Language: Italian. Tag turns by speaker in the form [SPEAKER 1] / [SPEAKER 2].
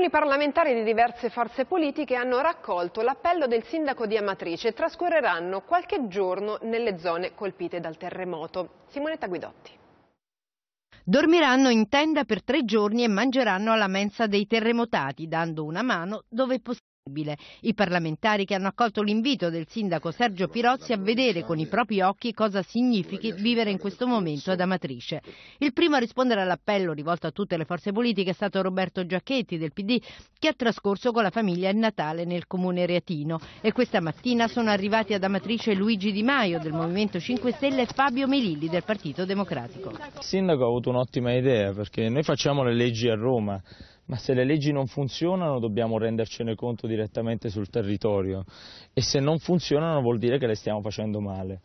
[SPEAKER 1] Alcuni parlamentari di diverse forze politiche hanno raccolto l'appello del sindaco di Amatrice e trascorreranno qualche giorno nelle zone colpite dal terremoto. Simonetta Guidotti.
[SPEAKER 2] Dormiranno in tenda per tre giorni e mangeranno alla mensa dei terremotati, dando una mano dove possibile. I parlamentari che hanno accolto l'invito del sindaco Sergio Pirozzi a vedere con i propri occhi cosa significhi vivere in questo momento ad Amatrice. Il primo a rispondere all'appello rivolto a tutte le forze politiche è stato Roberto Giacchetti del PD che ha trascorso con la famiglia il Natale nel comune reatino e questa mattina sono arrivati ad Amatrice Luigi Di Maio del Movimento 5 Stelle e Fabio Melilli del Partito Democratico.
[SPEAKER 3] Il sindaco ha avuto un'ottima idea perché noi facciamo le leggi a Roma ma se le leggi non funzionano dobbiamo rendercene conto direttamente sul territorio e se non funzionano vuol dire che le stiamo facendo male.